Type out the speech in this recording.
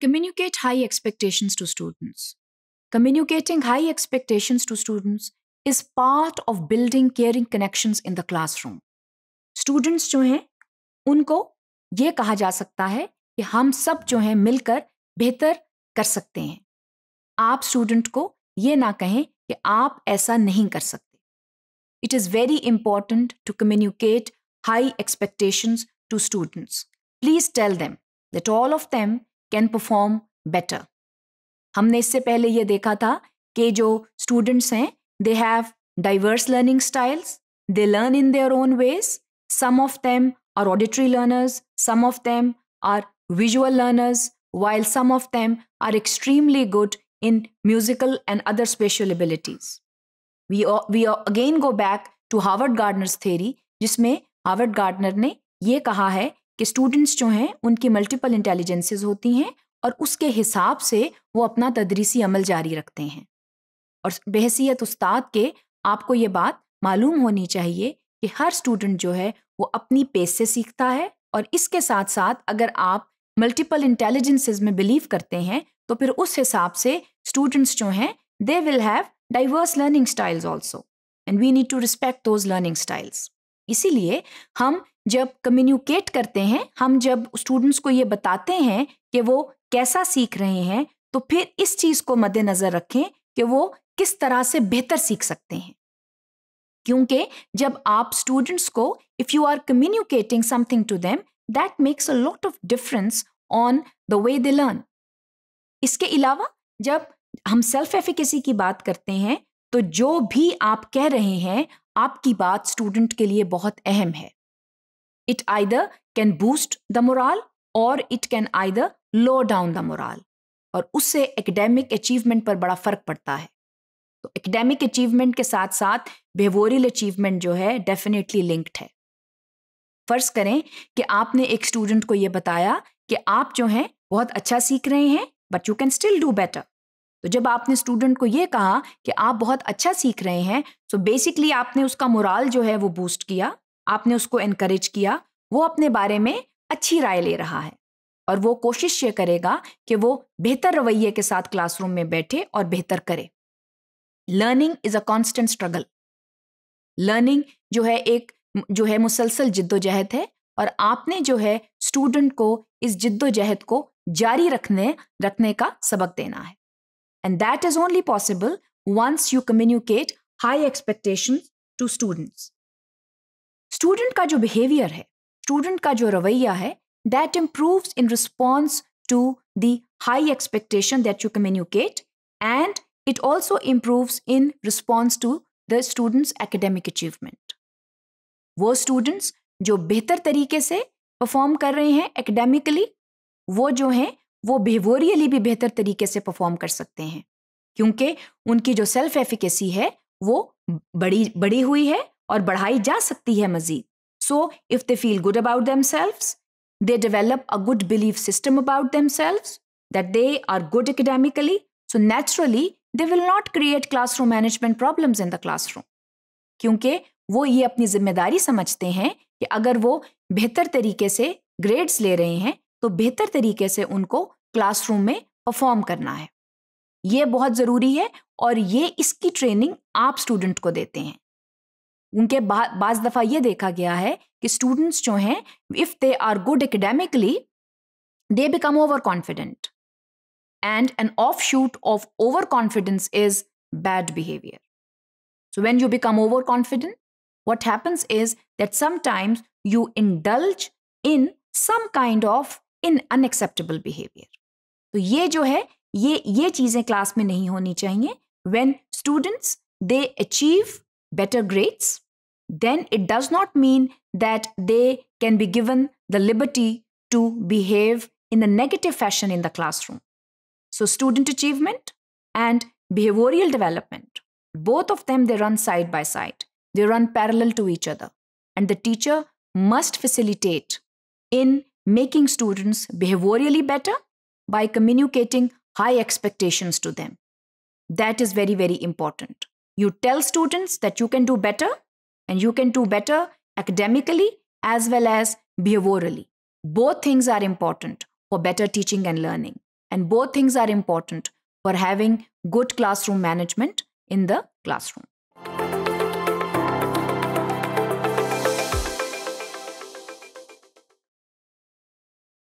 Communicate high expectations to students. Communicating high expectations to students is part of building caring connections in the classroom. Students जो हैं उनको ये कहा जा सकता है कि हम सब जो हैं मिलकर बेहतर कर सकते हैं आप स्टूडेंट को ये ना कहें कि आप ऐसा नहीं कर सकते it is very important to communicate high expectations to students please tell them that all of them can perform better हमने इससे पहले यह देखा था कि जो स्टूडेंट्स हैं they have diverse learning styles they learn in their own ways some of them are auditory learners some of them are visual learners while some of them are extremely good in musical and other special abilities we we again go back to Howard Gardner's theory जिसमें Howard Gardner ने ये कहा है कि students जो हैं उनकी multiple intelligences होती हैं और उसके हिसाब से वो अपना तदरीसी अमल जारी रखते हैं और बहसीत उस्ताद के आपको ये बात मालूम होनी चाहिए कि हर स्टूडेंट जो है वो अपनी पेस से सीखता है और इसके साथ साथ अगर आप मल्टीपल इंटेलिजेंसेस में बिलीव करते हैं तो फिर उस हिसाब से स्टूडेंट्स जो हैं they will have diverse learning styles also and we need to respect those learning styles इसीलिए हम जब कम्युनिकेट करते हैं हम जब स्टूडेंट्स को ये बताते हैं कि वो कैसा सीख रहे हैं तो फिर इस चीज़ को मद्देनज़र रखें कि वो किस तरह से बेहतर सीख सकते हैं क्योंकि जब आप स्टूडेंट्स को if you are communicating something to them that makes a lot of difference on the way they learn इसके अलावा जब हम सेल्फ एफिकेसी की बात करते हैं तो जो भी आप कह रहे हैं आपकी बात स्टूडेंट के लिए बहुत अहम है it either can boost the morale और it can either low down the morale और उससे एकेडमिक अचीवमेंट पर बड़ा फर्क पड़ता है तो एकेडमिक अचीवमेंट के साथ साथ बेवोरियल अचीवमेंट जो है डेफिनेटली लिंक्ड है फर्ज करें कि आपने एक स्टूडेंट को यह बताया कि आप जो हैं बहुत अच्छा सीख रहे हैं but you can still do better तो जब आपने स्टूडेंट को ये कहा कि आप बहुत अच्छा सीख रहे हैं तो बेसिकली आपने उसका मोराल जो है वो बूस्ट किया आपने उसको इनक्रेज किया वो अपने बारे में अच्छी राय ले रहा है और वो कोशिश ये करेगा कि वो बेहतर रवैये के साथ क्लासरूम में बैठे और बेहतर करे learning is a constant struggle learning जो है एक जो है मुसलसल जिद्दोजहद है और आपने जो है स्टूडेंट को इस जिद्दोजहद को जारी रखने रखने का सबक देना है And that is only possible once you communicate high expectations to students. Student ka jo behavior hai, student ka jo ravaiya hai, that improves in response to the high expectation that you communicate and it also improves in response to the student's academic achievement. वो students जो बेहतर तरीके से perform कर रहे हैं academically, वो जो हैं वो बिहेवियरली भी बेहतर तरीके से परफॉर्म कर सकते हैं क्योंकि उनकी जो सेल्फ एफिकेसी है वो बड़ी बड़ी हुई है और बढ़ाई जा सकती है मजीद so if they feel good about themselves they develop a good belief system about themselves that they are good academically so naturally they will not create classroom management problems in the classroom क्योंकि वो ये अपनी जिम्मेदारी समझते हैं कि अगर वो बेहतर तरीके से ग्रेड्स ले रहे हैं तो बेहतर तरीके से उनको क्लासरूम में परफॉर्म करना है ये बहुत ज़रूरी है और ये इसकी ट्रेनिंग आप स्टूडेंट को देते हैं उनके बाज दफ़ा ये देखा गया है कि स्टूडेंट्स जो हैं if they are good academically they become over confident and an offshoot of over confidence is bad behaviour so when you become over confident what happens is that sometimes you indulge in some kind of in unacceptable behaviour तो ये जो है ये ये चीज़ें class में नहीं होनी चाहिए when students they achieve better grades then it does not mean that they can be given the liberty to behave in a negative fashion in the classroom. So, student achievement and behavioral development, both of them they run side by side, they run parallel to each other, and the teacher must facilitate in making students behaviorally better by communicating high expectations to them. That is very, very important. You tell students that you can do better and you can do better academically as well as behaviorally. Both things are important for better teaching and learning, and both things are important for having good classroom management in the classroom.